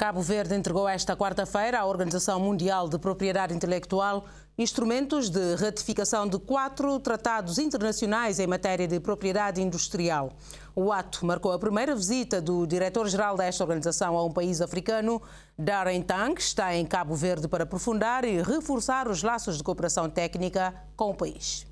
Cabo Verde entregou esta quarta-feira à Organização Mundial de Propriedade Intelectual instrumentos de ratificação de quatro tratados internacionais em matéria de propriedade industrial. O ato marcou a primeira visita do diretor-geral desta organização a um país africano. Darren Tang está em Cabo Verde para aprofundar e reforçar os laços de cooperação técnica com o país.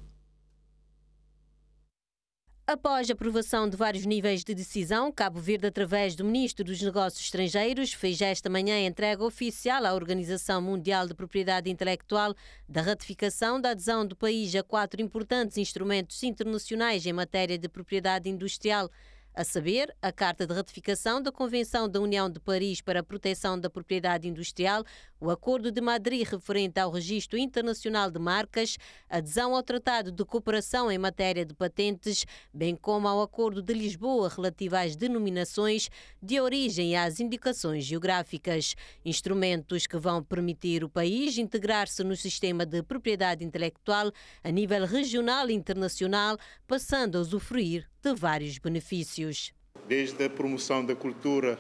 Após aprovação de vários níveis de decisão, Cabo Verde, através do Ministro dos Negócios Estrangeiros, fez esta manhã entrega oficial à Organização Mundial de Propriedade Intelectual da ratificação da adesão do país a quatro importantes instrumentos internacionais em matéria de propriedade industrial a saber, a Carta de Ratificação da Convenção da União de Paris para a Proteção da Propriedade Industrial, o Acordo de Madrid referente ao Registro Internacional de Marcas, adesão ao Tratado de Cooperação em Matéria de Patentes, bem como ao Acordo de Lisboa relativo às denominações de origem e às indicações geográficas. Instrumentos que vão permitir o país integrar-se no sistema de propriedade intelectual a nível regional e internacional, passando a usufruir de vários benefícios. Desde a promoção da cultura,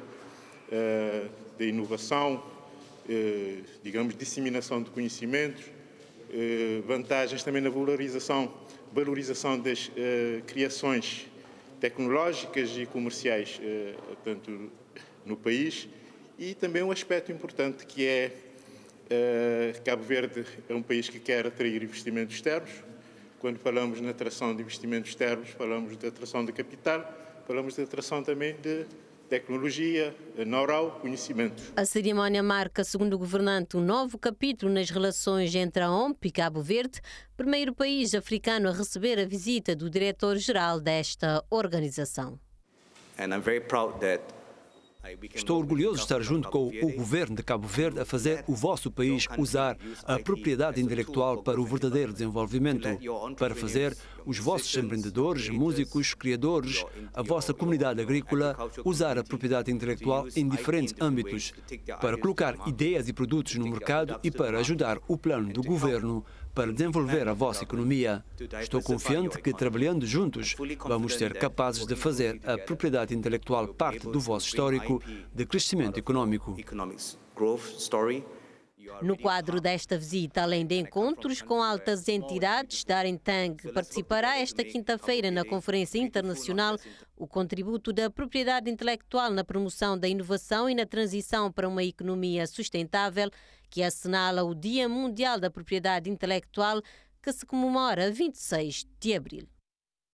eh, da inovação, eh, digamos, disseminação de conhecimentos, eh, vantagens também na valorização, valorização das criações tecnológicas e comerciais tanto no país e também um aspecto importante que é Cabo Verde é um país que quer atrair investimentos externos, quando falamos na atração de investimentos externos, falamos de atração de capital, falamos de atração também de tecnologia, know-how, conhecimento. A cerimónia marca, segundo o governante, um novo capítulo nas relações entre a OMP e Cabo Verde, primeiro país africano a receber a visita do diretor-geral desta organização. And I'm very proud that Estou orgulhoso de estar junto com o governo de Cabo Verde a fazer o vosso país usar a propriedade intelectual para o verdadeiro desenvolvimento, para fazer os vossos empreendedores, músicos, criadores, a vossa comunidade agrícola usar a propriedade intelectual em diferentes âmbitos, para colocar ideias e produtos no mercado e para ajudar o plano do governo para desenvolver a vossa economia. Estou confiante que, trabalhando juntos, vamos ser capazes de fazer a propriedade intelectual parte do vosso histórico de crescimento econômico. No quadro desta visita, além de encontros com altas entidades, Darren Tang participará esta quinta-feira na Conferência Internacional o contributo da propriedade intelectual na promoção da inovação e na transição para uma economia sustentável, que assinala o Dia Mundial da Propriedade Intelectual, que se comemora 26 de abril.